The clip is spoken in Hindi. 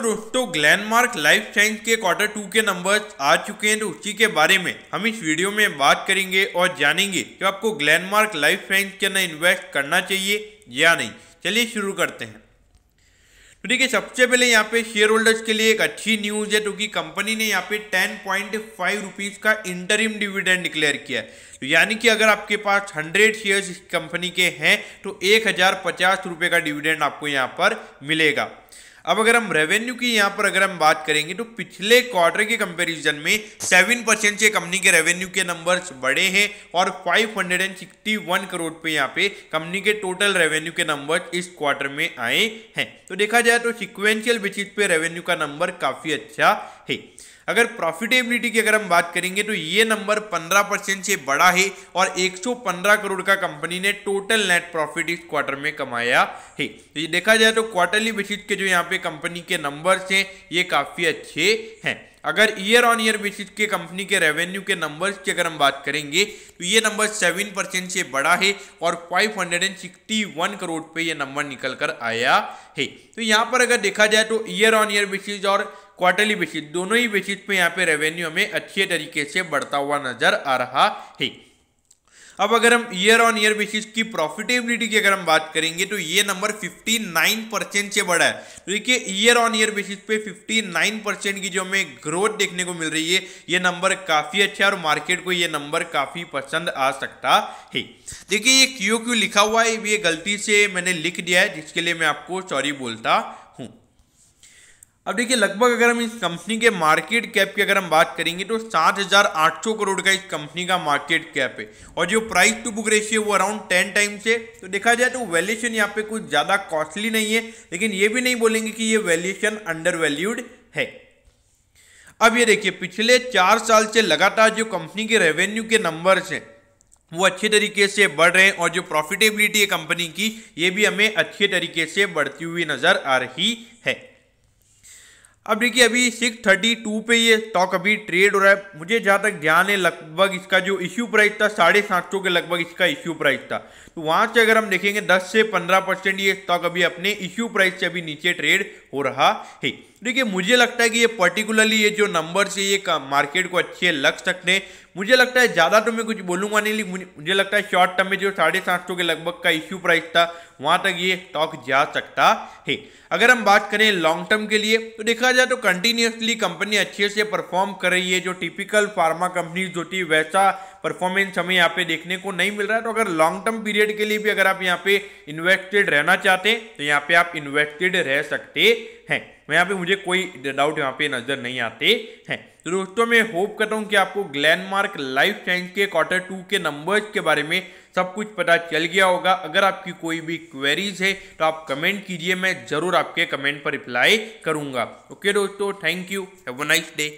तो दोस्तों ग्लैंडमार्क लाइफ साइंस के क्वार्टर टू के नंबर्स आ चुके हैं तो उसी के बारे में हम इस वीडियो में बात करेंगे और जानेंगे कि आपको ग्लैंडमार्क लाइफ साइंस के अंदर इन्वेस्ट करना चाहिए या नहीं चलिए शुरू करते हैं तो देखिए सबसे पहले यहाँ पे शेयर होल्डर्स के लिए एक अच्छी न्यूज़ है क्योंकि तो कंपनी ने यहाँ पे टेन पॉइंट फाइव रुपीज़ का इंटरिम डिविडेंड डिक्लेयर किया है तो यानी कि अगर आपके पास हंड्रेड शेयर्स इस कंपनी के हैं तो एक हज़ार पचास रुपये का डिविडेंड आपको यहाँ पर मिलेगा अब अगर हम रेवेन्यू की यहाँ पर अगर हम बात करेंगे तो पिछले क्वार्टर के कंपैरिजन में सेवन परसेंट से कंपनी के रेवेन्यू के नंबर्स बढ़े हैं और 561 करोड़ पे यहाँ पे कंपनी के टोटल रेवेन्यू के नंबर इस क्वार्टर में आए हैं तो देखा जाए तो सिक्वेंशियल बेसिस पे रेवेन्यू का नंबर काफ़ी अच्छा है अगर प्रॉफिटेबिलिटी की अगर हम बात करेंगे तो ये नंबर 15 परसेंट से बड़ा है और 115 करोड़ का कंपनी ने टोटल नेट प्रॉफिट इस क्वार्टर में कमाया है तो ये देखा जाए तो क्वार्टरली बेसिस के जो यहाँ पे कंपनी के नंबर्स हैं ये काफ़ी अच्छे हैं अगर ईयर ऑन ईयर बेसिस के कंपनी के रेवेन्यू के नंबर्स की अगर हम बात करेंगे तो ये नंबर सेवन परसेंट से बड़ा है और 561 करोड़ पे ये नंबर निकल कर आया है तो यहाँ पर अगर देखा जाए तो ईयर ऑन ईयर बेसिस और क्वार्टरली बेसिस दोनों ही बेसिस पे यहाँ पे रेवेन्यू हमें अच्छे तरीके से बढ़ता हुआ नजर आ रहा है अब अगर हम ईयर ऑन ईयर बेसिस की प्रॉफिटेबिलिटी की अगर हम बात करेंगे तो ये नंबर 59 परसेंट से बढ़ा है तो देखिए ईयर ऑन ईयर बेसिस पे 59 परसेंट की जो हमें ग्रोथ देखने को मिल रही है ये नंबर काफ़ी अच्छा है और मार्केट को ये नंबर काफ़ी पसंद आ सकता है देखिए ये क्यों क्यों लिखा हुआ है ये गलती से मैंने लिख दिया है जिसके लिए मैं आपको सॉरी बोलता अब देखिए लगभग अगर हम इस कंपनी के मार्केट कैप की अगर हम बात करेंगे तो सात हज़ार आठ सौ करोड़ का इस कंपनी का मार्केट कैप है और जो प्राइस टू बुक रेशियो वो अराउंड टेन टाइम्स है तो देखा जाए तो वैल्यूएशन यहाँ पे कुछ ज़्यादा कॉस्टली नहीं है लेकिन ये भी नहीं बोलेंगे कि ये वैल्यूएशन अंडर वैल्यूड है अब ये देखिए पिछले चार साल से लगातार जो कंपनी के रेवेन्यू के नंबर्स हैं वो अच्छे तरीके से बढ़ रहे हैं और जो प्रॉफिटेबिलिटी है कंपनी की ये भी हमें अच्छे तरीके से बढ़ती हुई नज़र आ रही है अब देखिए अभी सिक्स थर्टी टू पे ये स्टॉक अभी ट्रेड हो रहा है मुझे जहाँ तक ध्यान है लगभग इसका जो इश्यू प्राइस था साढ़े सात सौ के लगभग इसका इश्यू प्राइस था तो वहाँ से अगर हम देखेंगे दस से पंद्रह परसेंट ये स्टॉक अभी अपने इश्यू प्राइस से अभी नीचे ट्रेड हो रहा है देखिए मुझे लगता है कि ये पर्टिकुलरली ये जो नंबर है ये मार्केट को अच्छे लग सकते हैं मुझे लगता है ज़्यादा तो मैं कुछ बोलूंगा नहीं लेकिन मुझे लगता है शॉर्ट टर्म में जो साढ़े सात सौ के लगभग का इश्यू प्राइस था वहाँ तक ये स्टॉक जा सकता है अगर हम बात करें लॉन्ग टर्म के लिए तो देखा जाए तो कंटिन्यूसली कंपनी अच्छे से परफॉर्म कर रही है जो टिपिकल फार्मा कंपनीज होती है वैसा परफॉर्मेंस हमें यहाँ पे देखने को नहीं मिल रहा है तो अगर लॉन्ग टर्म पीरियड के लिए भी अगर आप यहाँ पे इन्वेस्टेड रहना चाहते हैं तो यहाँ पे आप इन्वेस्टेड रह सकते हैं तो यहाँ पे मुझे कोई डाउट यहाँ पे नजर नहीं आते हैं तो दोस्तों मैं होप करता हूँ कि आपको ग्लैनमार्क लाइफ साइंस के क्वार्टर टू के नंबर्स के बारे में सब कुछ पता चल गया होगा अगर आपकी कोई भी क्वेरीज है तो आप कमेंट कीजिए मैं जरूर आपके कमेंट पर रिप्लाई करूंगा ओके दोस्तों thank you have a nice day